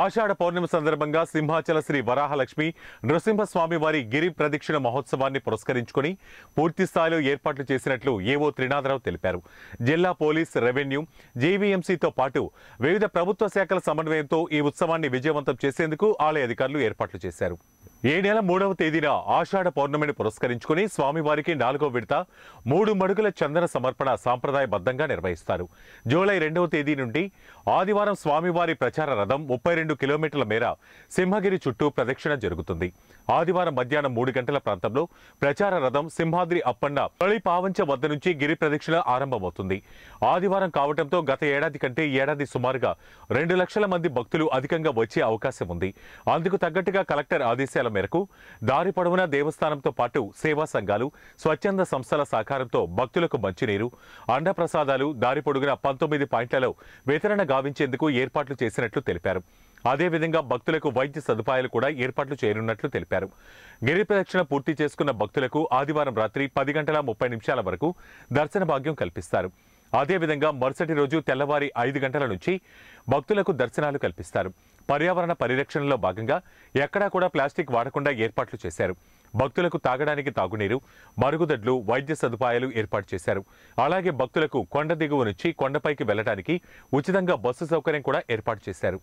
ఆషాఢ పౌర్ణమి సందర్భంగా సింహాచల శ్రీ వరాహలక్ష్మి నృసింహస్వామి వారి గిరి ప్రదక్షిణ మహోత్సవాన్ని పురస్కరించుకుని పూర్తిస్థాయిలో ఏర్పాట్లు చేసినట్లు ఏవో త్రినాథరావు తెలిపారు జిల్లా పోలీస్ రెవెన్యూ జేవీఎంసీతో పాటు వివిధ ప్రభుత్వ శాఖల సమన్వయంతో ఈ ఉత్సవాన్ని విజయవంతం చేసేందుకు ఆలయ అధికారులు ఏర్పాట్లు చేశారు ఏ నెల మూడవ తేదీన ఆషాఢ పౌర్ణమిని పురస్కరించుకుని స్వామివారికి నాలుగో విడత మూడు మడుగుల చందన సమర్పణ సాంప్రదాయబద్ధంగా నిర్వహిస్తారు జూలై రెండవ తేదీ నుండి ఆదివారం స్వామివారి ప్రచార రథం ముప్పై రెండు కిలోమీటర్ల మేర సింహగిరి చుట్టూ ప్రదక్షిణ జరుగుతుంది ఆదివారం మధ్యాహ్నం మూడు గంటల ప్రాంతంలో ప్రచార రథం సింహాద్రి అప్పన్న తొలి పావంచ వద్ద నుంచి గిరి ప్రదక్షిణ ఆరంభమవుతుంది ఆదివారం కావడంతో గత ఏడాది కంటే ఏడాది సుమారుగా రెండు లక్షల మంది భక్తులు అధికంగా వచ్చే అవకాశం ఉంది అందుకు తగ్గట్టుగా కలెక్టర్ ఆదేశం ఆదేశాల మేరకు దారి పొడవున దేవస్థానంతో పాటు సేవా సంఘాలు స్వచ్ఛంద సంస్థల సహకారంతో భక్తులకు మంచినీరు అండప్రసాదాలు దారి పొడుగున పంతొమ్మిది పాయింట్లలో వితరణ గావించేందుకు ఏర్పాట్లు చేసినట్లు తెలిపారు అదేవిధంగా భక్తులకు వైద్య సదుపాయాలు కూడా ఏర్పాట్లు చేయనున్నట్లు తెలిపారు గిరి ప్రదక్షిణ పూర్తి చేసుకున్న భక్తులకు ఆదివారం రాత్రి పది గంటల ముప్పై నిమిషాల వరకు దర్శన భాగ్యం కల్పిస్తారు అదేవిధంగా మరుసటి రోజు తెల్లవారి ఐదు గంటల నుంచి భక్తులకు దర్శనాలు కల్పిస్తారు పర్యావరణ పరిరక్షణలో భాగంగా ఎక్కడా కూడా ప్లాస్టిక్ వాడకుండా ఏర్పాట్లు చేశారు భక్తులకు తాగడానికి తాగునీరు మరుగుదొడ్లు వైద్య సదుపాయాలు ఏర్పాటు చేశారు అలాగే భక్తులకు కొండ దిగువ నుంచి కొండపైకి వెళ్లడానికి ఉచితంగా బస్సు సౌకర్యం కూడా ఏర్పాటు చేశారు